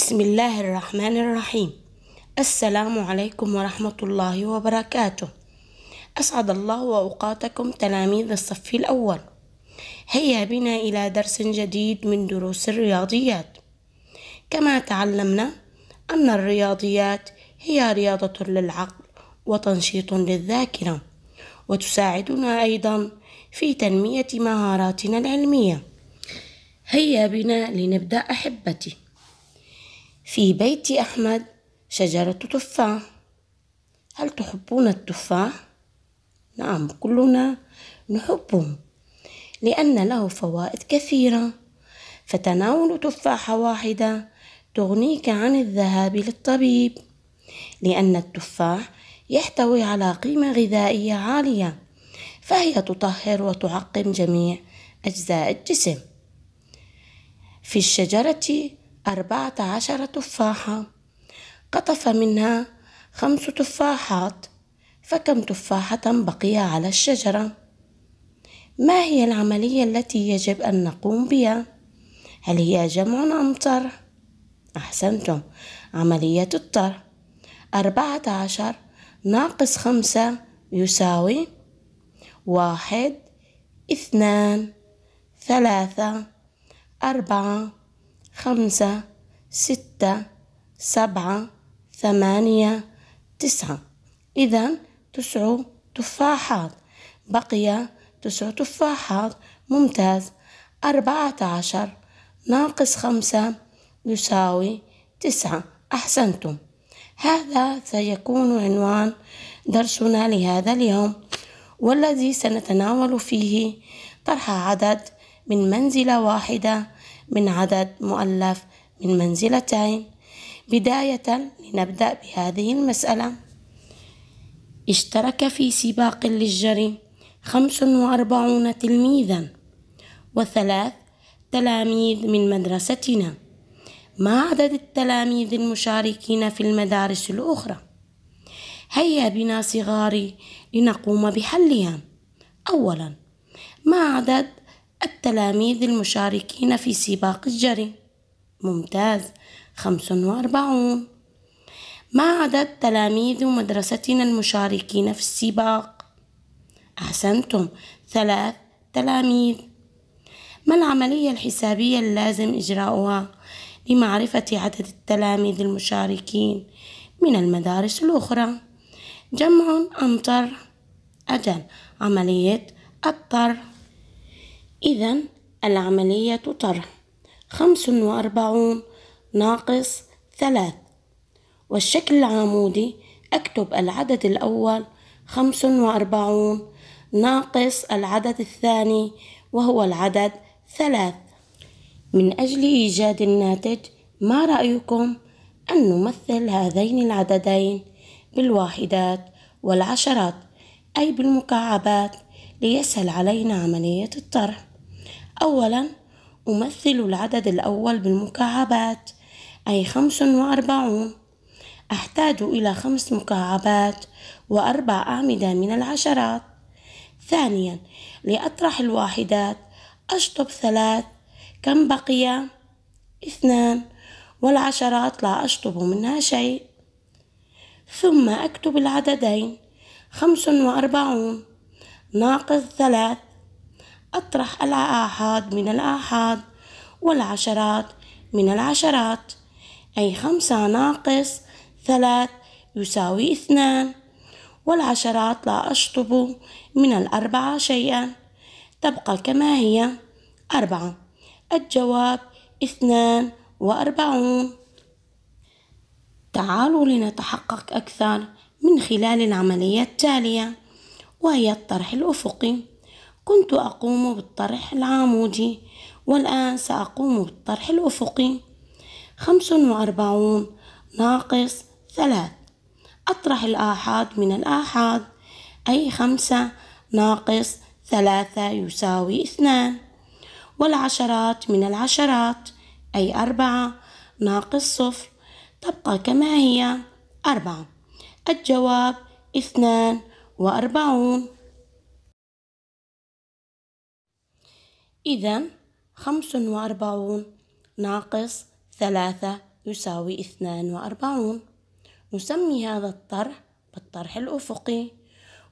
بسم الله الرحمن الرحيم السلام عليكم ورحمة الله وبركاته أسعد الله وأوقاتكم تلاميذ الصف الأول هيا بنا إلى درس جديد من دروس الرياضيات كما تعلمنا أن الرياضيات هي رياضة للعقل وتنشيط للذاكرة وتساعدنا أيضا في تنمية مهاراتنا العلمية هيا بنا لنبدأ أحبتي في بيت أحمد شجرة تفاح هل تحبون التفاح؟ نعم كلنا نحبه لأن له فوائد كثيرة فتناول تفاحة واحدة تغنيك عن الذهاب للطبيب لأن التفاح يحتوي على قيمة غذائية عالية فهي تطهر وتعقم جميع أجزاء الجسم في الشجرة أربعة عشر تفاحة قطف منها خمس تفاحات فكم تفاحة بقي على الشجرة؟ ما هي العملية التي يجب أن نقوم بها؟ هل هي جمع أم طرح؟ أحسنتم عملية الطرح أربعة عشر ناقص خمسة يساوي واحد اثنان ثلاثة أربعة خمسة ستة سبعة ثمانية تسعة إذا تسع تفاحات بقي تسع تفاحات ممتاز أربعة عشر ناقص خمسة يساوي تسعة أحسنتم هذا سيكون عنوان درسنا لهذا اليوم والذي سنتناول فيه طرح عدد من منزلة واحدة من عدد مؤلف من منزلتين بداية لنبدأ بهذه المسألة اشترك في سباق للجري خمس وأربعون تلميذا وثلاث تلاميذ من مدرستنا ما عدد التلاميذ المشاركين في المدارس الأخرى هيا بنا صغاري لنقوم بحلها أولا ما عدد التلاميذ المشاركين في سباق الجري ممتاز خمس وأربعون ما عدد تلاميذ مدرستنا المشاركين في السباق أحسنتم ثلاث تلاميذ ما العملية الحسابية اللازم إجراؤها لمعرفة عدد التلاميذ المشاركين من المدارس الأخرى جمع امطر أجل عملية الطرح إذا العملية طرح خمس وأربعون ناقص ثلاث والشكل العمودي أكتب العدد الأول خمس وأربعون ناقص العدد الثاني وهو العدد ثلاث من أجل إيجاد الناتج ما رأيكم أن نمثل هذين العددين بالواحدات والعشرات أي بالمكعبات ليسهل علينا عملية الطرح أولا أمثل العدد الأول بالمكعبات أي خمس وأربعون أحتاج إلى خمس مكعبات وأربع أعمدة من العشرات ثانيا لأطرح الواحدات أشطب ثلاث كم بقي اثنان والعشرات لا أشطب منها شيء ثم أكتب العددين خمس وأربعون ناقص ثلاث أطرح الآحاد من الآحاد والعشرات من العشرات أي خمسة ناقص ثلاث يساوي اثنان والعشرات لا أشطب من الأربعة شيئا تبقى كما هي أربعة الجواب اثنان وأربعون تعالوا لنتحقق أكثر من خلال العملية التالية وهي الطرح الأفقي كنت أقوم بالطرح العمودي والآن سأقوم بالطرح الأفقي خمس وأربعون ناقص ثلاث أطرح الآحاد من الآحاد أي خمسة ناقص ثلاثة يساوي اثنان والعشرات من العشرات أي أربعة ناقص صفر تبقى كما هي أربعة الجواب اثنان وأربعون إذا خمس وأربعون ناقص ثلاثة يساوي اثنان وأربعون نسمي هذا الطرح بالطرح الأفقي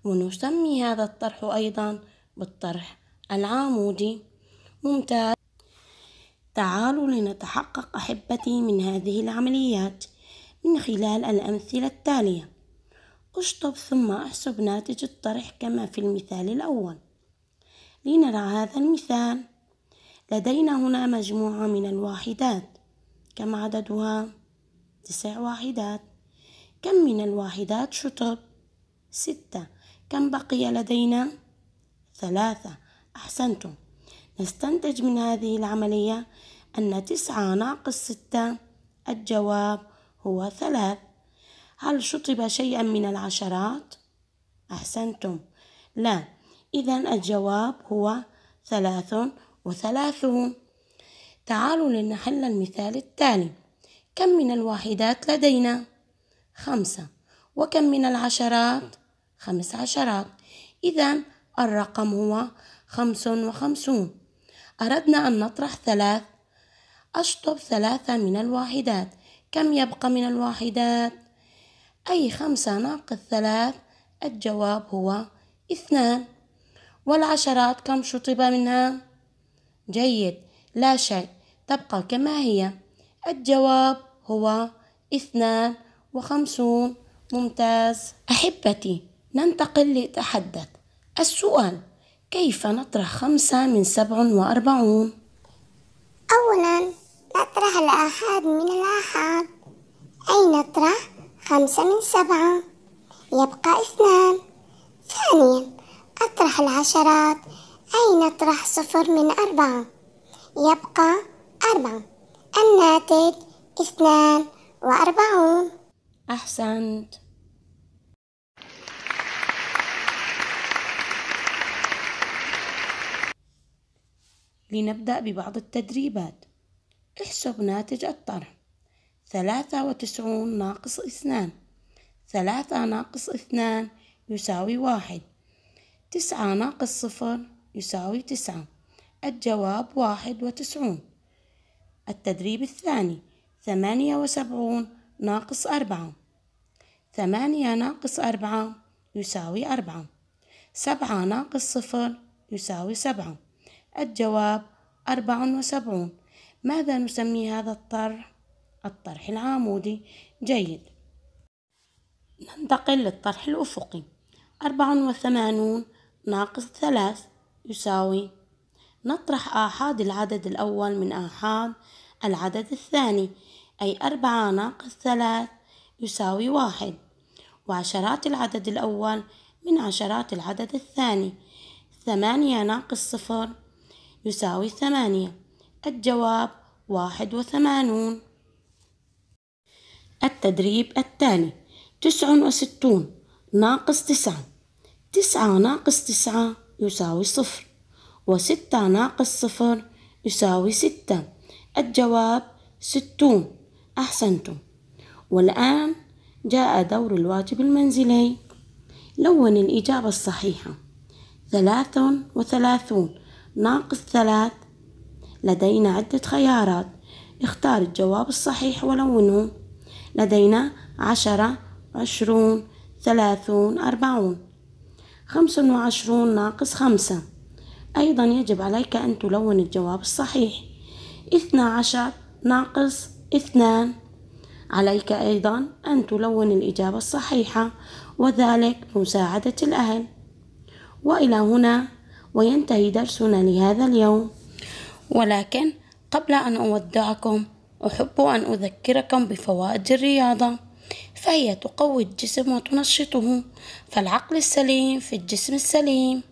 ونسمي هذا الطرح أيضا بالطرح العامودي ممتاز تعالوا لنتحقق أحبتي من هذه العمليات من خلال الأمثلة التالية اشطب ثم احسب ناتج الطرح كما في المثال الأول لنرى هذا المثال لدينا هنا مجموعة من الواحدات كم عددها؟ تسع واحدات كم من الواحدات شطر؟ ستة كم بقي لدينا؟ ثلاثة أحسنتم نستنتج من هذه العملية أن تسعة ناقص ستة الجواب هو ثلاث هل شطب شيئا من العشرات؟ أحسنتم لا إذا الجواب هو ثلاث وثلاثون تعالوا لنحل المثال التالي كم من الواحدات لدينا؟ خمسة وكم من العشرات؟ خمس عشرات إذا الرقم هو خمس وخمسون أردنا أن نطرح ثلاث أشطب ثلاثة من الواحدات كم يبقى من الواحدات؟ أي خمسة ناقص ثلاث الجواب هو اثنان والعشرات كم شطب منها؟ جيد لا شيء تبقى كما هي الجواب هو اثنان وخمسون ممتاز أحبتي ننتقل لتحدث السؤال كيف نطرح خمسة من سبع وأربعون؟ أولا نطرح الآحاد من الآحاد أي نطرح خمسة من سبعة يبقى اثنان ثانيا أطرح العشرات أي نطرح صفر من أربعة يبقى أربعة الناتج اثنان وأربعون أحسنت لنبدأ ببعض التدريبات احسب ناتج الطرح ثلاثة وتسعون ناقص اثنان ثلاثة ناقص اثنان يساوي واحد تسعة ناقص صفر يساوي تسعة الجواب واحد وتسعون التدريب الثاني ثمانية وسبعون ناقص أربعة ثمانية ناقص أربعة يساوي أربعة سبعة ناقص صفر يساوي سبعة الجواب أربعة وسبعون ماذا نسمي هذا الطرح؟ الطرح العامودي جيد ننتقل للطرح الأفقي أربعة وثمانون ناقص ثلاث يساوي نطرح آحاد العدد الأول من آحاد العدد الثاني أي أربعة ناقص ثلاث يساوي واحد وعشرات العدد الأول من عشرات العدد الثاني ثمانية ناقص صفر يساوي ثمانية الجواب واحد وثمانون التدريب الثاني تسع وستون ناقص تسعة تسعة ناقص تسعة يساوي صفر وستة ناقص صفر يساوي ستة الجواب ستون أحسنتم والآن جاء دور الواجب المنزلي لون الإجابة الصحيحة ثلاثة وثلاثون ناقص ثلاث لدينا عدة خيارات اختار الجواب الصحيح ولونه لدينا عشرة عشرون ثلاثون أربعون خمس وعشرون ناقص خمسة أيضا يجب عليك أن تلون الجواب الصحيح اثنا عشر ناقص اثنان عليك أيضا أن تلون الإجابة الصحيحة وذلك بمساعدة الأهل وإلى هنا وينتهي درسنا لهذا اليوم ولكن قبل أن أودعكم أحب أن أذكركم بفوائد الرياضة فهي تقوي الجسم وتنشطه فالعقل السليم في الجسم السليم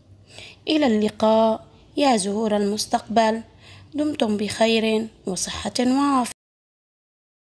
إلى اللقاء يا زهور المستقبل دمتم بخير وصحة وعافية